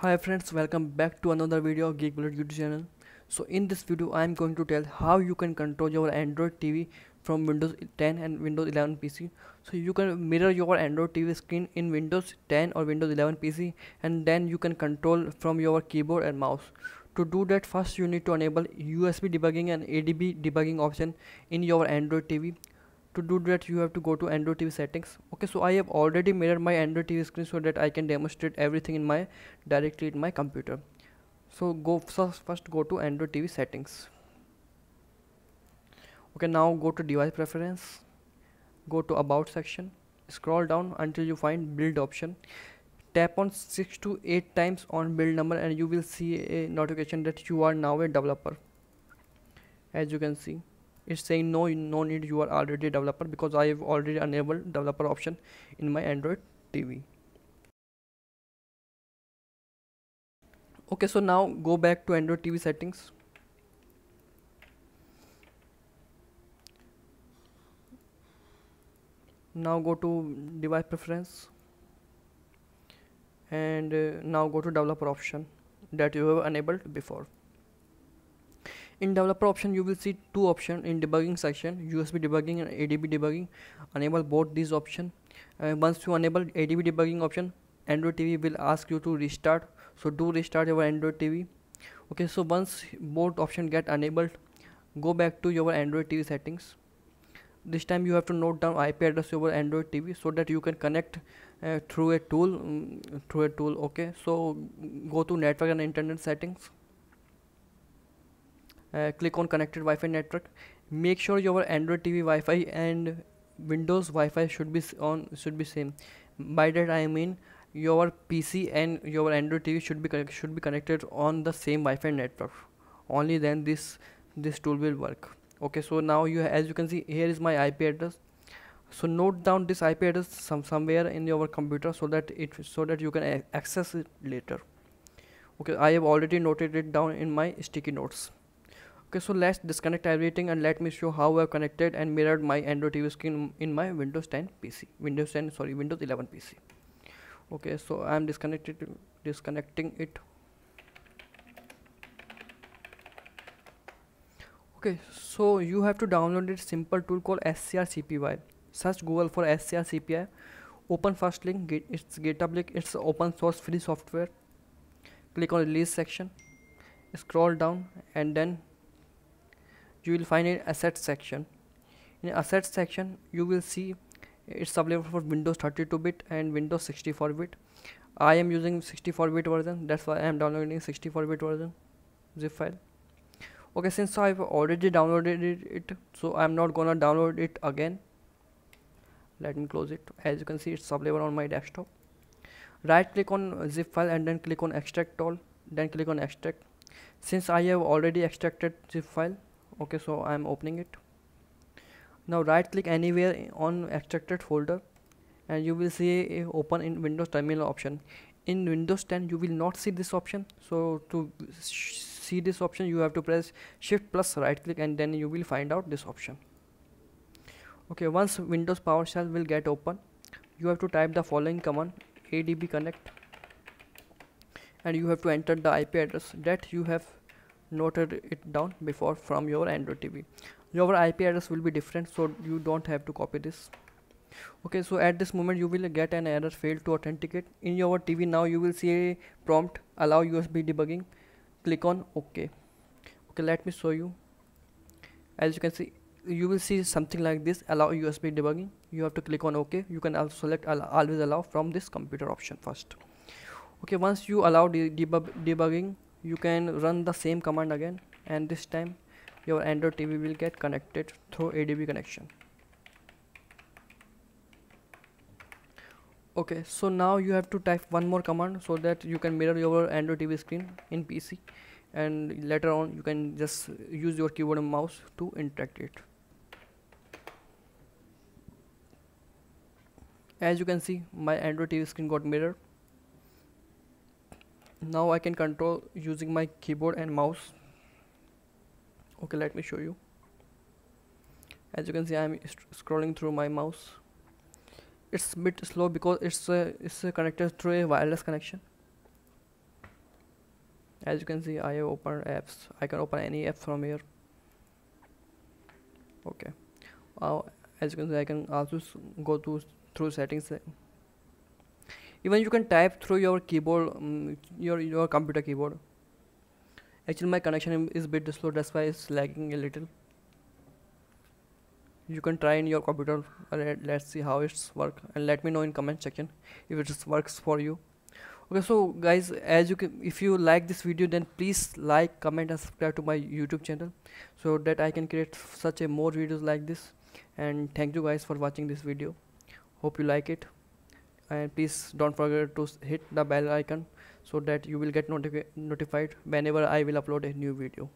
hi friends welcome back to another video of Bullet youtube channel so in this video i am going to tell how you can control your android tv from windows 10 and windows 11 pc so you can mirror your android tv screen in windows 10 or windows 11 pc and then you can control from your keyboard and mouse to do that first you need to enable usb debugging and adb debugging option in your android tv to do that you have to go to android tv settings okay so i have already mirrored my android tv screen so that i can demonstrate everything in my directly in my computer so go so first go to android tv settings okay now go to device preference go to about section scroll down until you find build option tap on 6 to 8 times on build number and you will see a notification that you are now a developer as you can see it's saying no no need you are already developer because I have already enabled developer option in my Android TV okay so now go back to Android TV settings now go to device preference and uh, now go to developer option that you have enabled before in developer option you will see two options in debugging section usb debugging and adb debugging enable both these options uh, once you enable adb debugging option android tv will ask you to restart so do restart your android tv okay so once both option get enabled go back to your android tv settings this time you have to note down ip address over android tv so that you can connect uh, through a tool um, through a tool okay so go to network and internet settings uh, click on connected Wi-Fi network make sure your Android TV Wi-Fi and Windows Wi-Fi should be on should be same by that I mean your PC and your Android TV should be should be connected on the same Wi-Fi network only then this this tool will work okay so now you as you can see here is my IP address so note down this IP address some somewhere in your computer so that it so that you can access it later okay I have already noted it down in my sticky notes okay so let's disconnect everything and let me show how I've connected and mirrored my Android TV screen in my Windows 10 PC Windows 10 sorry Windows 11 PC okay so I'm disconnected disconnecting it okay so you have to download a simple tool called scrcpy search google for scrcpy open first link get, it's github link it's open source free software click on release section scroll down and then you will find an assets section in assets section you will see it's available for windows 32 bit and windows 64 bit i am using 64 bit version that's why i am downloading 64 bit version zip file okay since i've already downloaded it, it so i'm not gonna download it again let me close it as you can see it's available on my desktop right click on zip file and then click on extract all then click on extract since i have already extracted zip file okay so I'm opening it now right click anywhere on extracted folder and you will see open in Windows terminal option in Windows 10 you will not see this option so to see this option you have to press shift plus right click and then you will find out this option okay once Windows PowerShell will get open you have to type the following command adb connect and you have to enter the IP address that you have noted it down before from your Android TV your IP address will be different so you don't have to copy this okay so at this moment you will get an error failed to authenticate in your TV now you will see a prompt allow USB debugging click on ok okay let me show you as you can see you will see something like this allow USB debugging you have to click on ok you can also select al always allow from this computer option first okay once you allow de debug debugging you can run the same command again and this time your Android TV will get connected through ADB connection okay so now you have to type one more command so that you can mirror your Android TV screen in PC and later on you can just use your keyboard and mouse to interact it as you can see my Android TV screen got mirrored now I can control using my keyboard and mouse okay let me show you as you can see I'm scrolling through my mouse it's a bit slow because it's it's connected through a wireless connection as you can see I have opened apps I can open any app from here okay uh, as you can see I can also go to through settings uh, even you can type through your keyboard um, your your computer keyboard actually my connection is a bit slow that's why it's lagging a little you can try in your computer let's see how it's work and let me know in comment section if it just works for you okay so guys as you can if you like this video then please like comment and subscribe to my youtube channel so that i can create such a more videos like this and thank you guys for watching this video hope you like it and please don't forget to hit the bell icon so that you will get notifi notified whenever I will upload a new video.